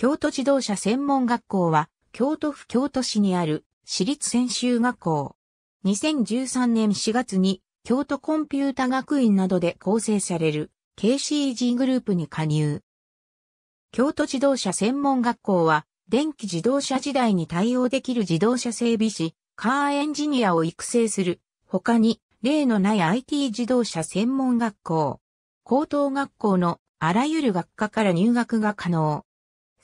京都自動車専門学校は、京都府京都市にある私立専修学校。2013年4月に京都コンピュータ学院などで構成される KCG グループに加入。京都自動車専門学校は電気自動車時代に対応できる自動車整備士、カーエンジニアを育成する他に例のない IT 自動車専門学校、高等学校のあらゆる学科から入学が可能。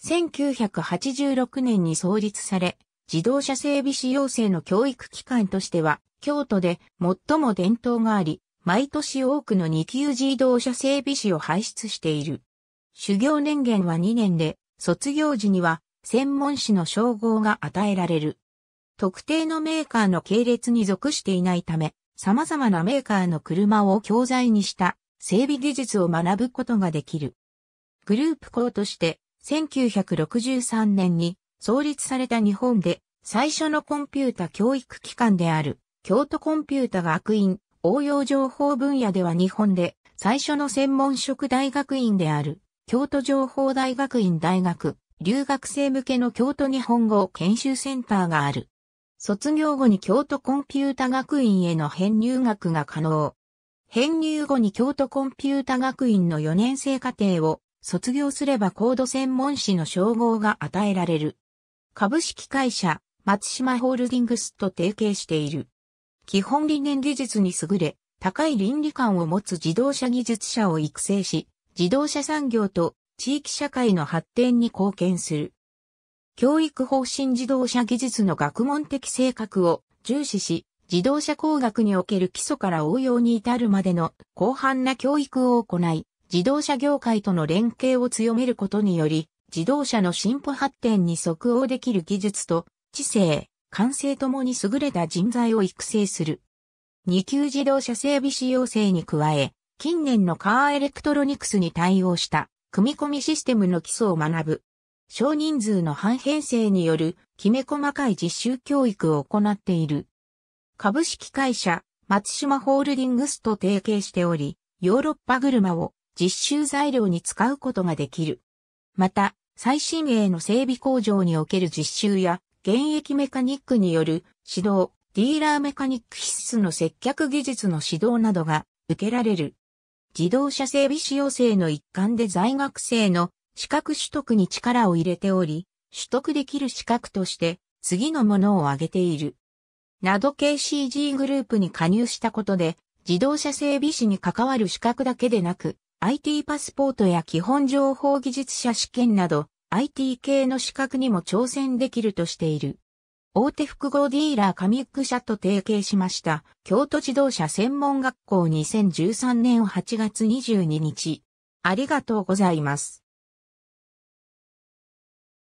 1986年に創立され、自動車整備士養成の教育機関としては、京都で最も伝統があり、毎年多くの2級自動車整備士を輩出している。修行年限は2年で、卒業時には専門士の称号が与えられる。特定のメーカーの系列に属していないため、様々なメーカーの車を教材にした整備技術を学ぶことができる。グループ校として1963年に創立された日本で最初のコンピュータ教育機関である京都コンピュータ学院応用情報分野では日本で最初の専門職大学院である京都情報大学院大学留学生向けの京都日本語研修センターがある。卒業後に京都コンピュータ学院への編入学が可能。編入後に京都コンピュータ学院の4年生課程を卒業すれば高度専門士の称号が与えられる。株式会社、松島ホールディングスと提携している。基本理念技術に優れ、高い倫理観を持つ自動車技術者を育成し、自動車産業と地域社会の発展に貢献する。教育方針自動車技術の学問的性格を重視し、自動車工学における基礎から応用に至るまでの広範な教育を行い、自動車業界との連携を強めることにより、自動車の進歩発展に即応できる技術と、知性、完成ともに優れた人材を育成する。二級自動車整備士要請に加え、近年のカーエレクトロニクスに対応した組み込みシステムの基礎を学ぶ。少人数の半編成によるきめ細かい実習教育を行っている。株式会社松島ホールディングスと提携しており、ヨーロッパ車を実習材料に使うことができる。また、最新鋭の整備工場における実習や、現役メカニックによる指導、ディーラーメカニック必須の接客技術の指導などが受けられる。自動車整備士養成の一環で在学生の資格取得に力を入れており、取得できる資格として次のものを挙げている。など KCG グループに加入したことで、自動車整備士に関わる資格だけでなく、IT パスポートや基本情報技術者試験など IT 系の資格にも挑戦できるとしている。大手複合ディーラーカミック社と提携しました。京都自動車専門学校2013年8月22日。ありがとうございます。